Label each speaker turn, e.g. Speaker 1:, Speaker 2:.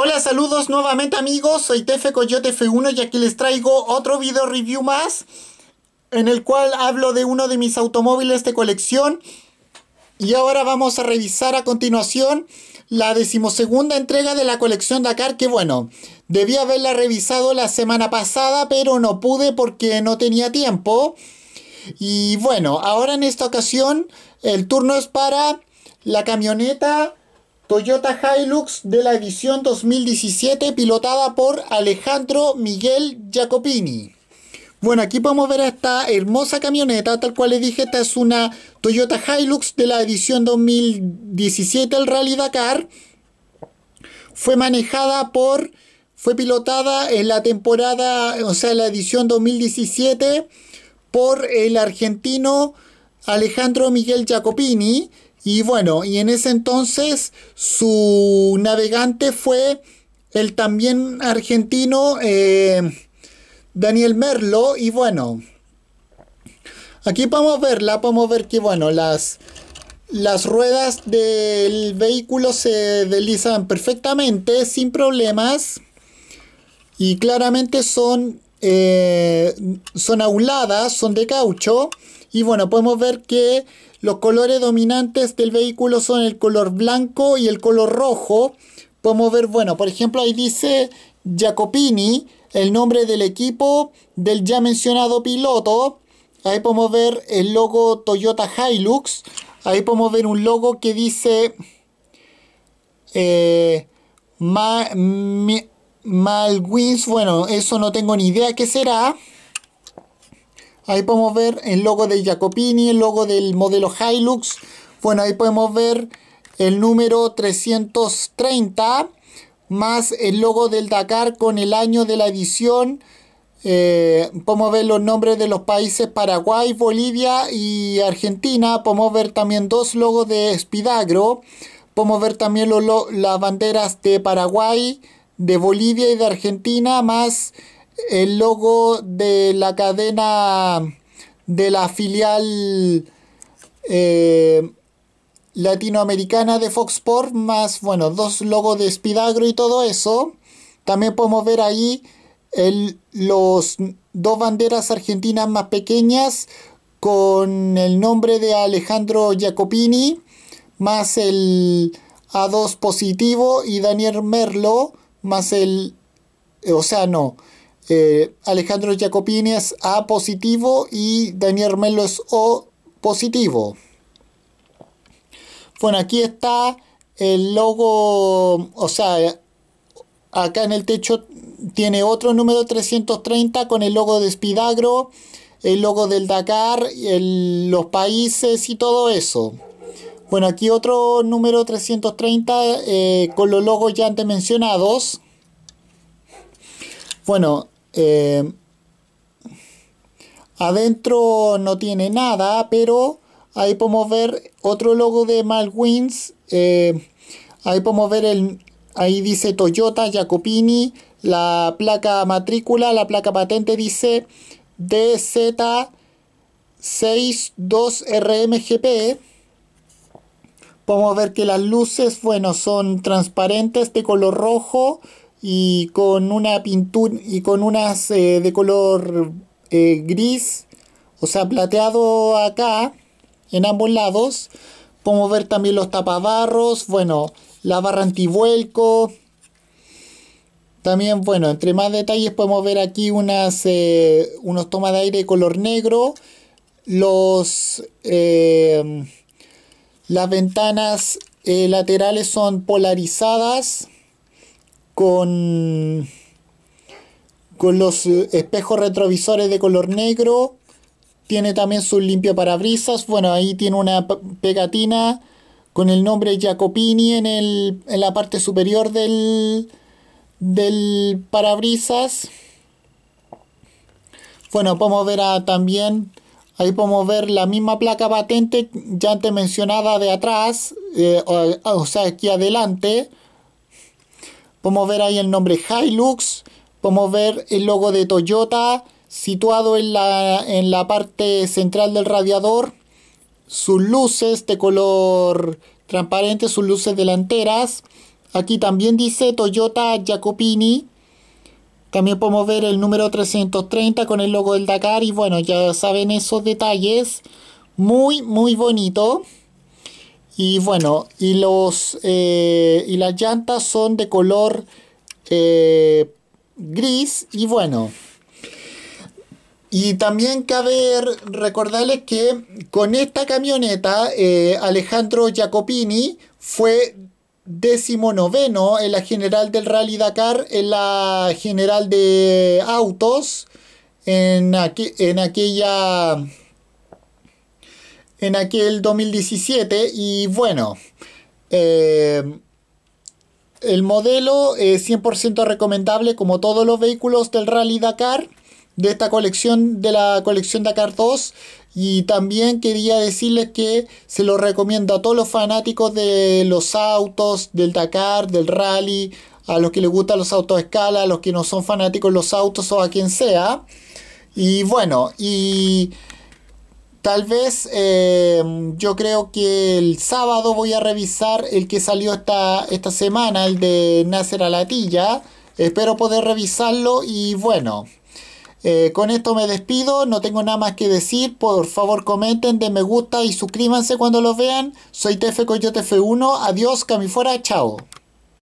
Speaker 1: Hola, saludos nuevamente amigos, soy Tefe Coyote F1 y aquí les traigo otro video review más en el cual hablo de uno de mis automóviles de colección y ahora vamos a revisar a continuación la decimosegunda entrega de la colección Dakar que bueno, debía haberla revisado la semana pasada pero no pude porque no tenía tiempo y bueno, ahora en esta ocasión el turno es para la camioneta Toyota Hilux de la edición 2017 pilotada por Alejandro Miguel Giacopini. Bueno, aquí podemos ver esta hermosa camioneta, tal cual les dije, esta es una Toyota Hilux de la edición 2017 del Rally Dakar. Fue manejada por, fue pilotada en la temporada, o sea, en la edición 2017 por el argentino Alejandro Miguel Giacopini. Y bueno, y en ese entonces su navegante fue el también argentino eh, Daniel Merlo. Y bueno, aquí podemos verla, podemos ver que bueno, las, las ruedas del vehículo se deslizan perfectamente, sin problemas. Y claramente son, eh, son auladas, son de caucho. Y bueno, podemos ver que los colores dominantes del vehículo son el color blanco y el color rojo. Podemos ver, bueno, por ejemplo, ahí dice Jacopini, el nombre del equipo del ya mencionado piloto. Ahí podemos ver el logo Toyota Hilux. Ahí podemos ver un logo que dice eh, Bueno, eso no tengo ni idea qué será. Ahí podemos ver el logo de Jacopini, el logo del modelo Hilux. Bueno, ahí podemos ver el número 330 más el logo del Dakar con el año de la edición. Eh, podemos ver los nombres de los países Paraguay, Bolivia y Argentina. Podemos ver también dos logos de Spidagro. Podemos ver también las banderas de Paraguay, de Bolivia y de Argentina, más el logo de la cadena de la filial eh, latinoamericana de Fox Sports, más, bueno, dos logos de Spidagro y todo eso. También podemos ver ahí los dos banderas argentinas más pequeñas con el nombre de Alejandro Jacopini, más el A2 positivo y Daniel Merlo, más el, o sea, no, eh, Alejandro Jacopini es A positivo y Daniel Melo es O positivo. Bueno, aquí está el logo, o sea, acá en el techo tiene otro número 330 con el logo de Spidagro, el logo del Dakar, los países y todo eso. Bueno, aquí otro número 330 eh, con los logos ya antes mencionados. Bueno, eh, adentro no tiene nada, pero ahí podemos ver otro logo de Malwins. Eh, ahí podemos ver el... Ahí dice Toyota, Jacopini, la placa matrícula, la placa patente dice DZ62RMGP. Podemos ver que las luces, bueno, son transparentes de color rojo, y con una pintura y con unas eh, de color eh, gris, o sea, plateado acá en ambos lados. Podemos ver también los tapabarros, bueno, la barra antivuelco. También, bueno, entre más detalles podemos ver aquí unas, eh, unos tomas de aire de color negro, los, las ventanas laterales son polarizadas con, los eh, espejos retrovisores de color negro. Tiene también su limpio parabrisas. Bueno, ahí tiene una pegatina con el nombre Jacopini en, la parte superior del, del parabrisas. Bueno, podemos ver también, ahí podemos ver la misma placa patente ya antes mencionada de atrás, eh, o, sea, aquí adelante. Podemos ver ahí el nombre Hilux, podemos ver el logo de Toyota situado en la, en la parte central del radiador, sus luces de color transparente, sus luces delanteras. Aquí también dice Toyota Jacopini. También podemos ver el número 330 con el logo del Dakar y bueno, ya saben esos detalles. Muy, muy bonito. Y bueno, y, los, eh, y las llantas son de color eh, gris y bueno. Y también cabe recordarles que con esta camioneta eh, Alejandro Giacopini fue noveno en la general del Rally Dakar, en la general de autos, en, en aquella en aquel 2017 y bueno, eh, el modelo es 100% recomendable como todos los vehículos del Rally Dakar de esta colección de la colección Dakar 2 y también quería decirles que se lo recomiendo a todos los fanáticos de los autos, del Dakar, del rally, a los que les gustan los autos a escala, a los que no son fanáticos de los autos o a quien sea. Y bueno, y Tal vez eh, yo creo que el sábado voy a revisar el que salió esta, semana, el de Nacer la latilla Espero poder revisarlo y bueno, eh, con esto me despido, no tengo nada más que decir. Por favor comenten, den me gusta y suscríbanse cuando los vean. Soy Tefe Coyote F1, adiós, fuera, chao.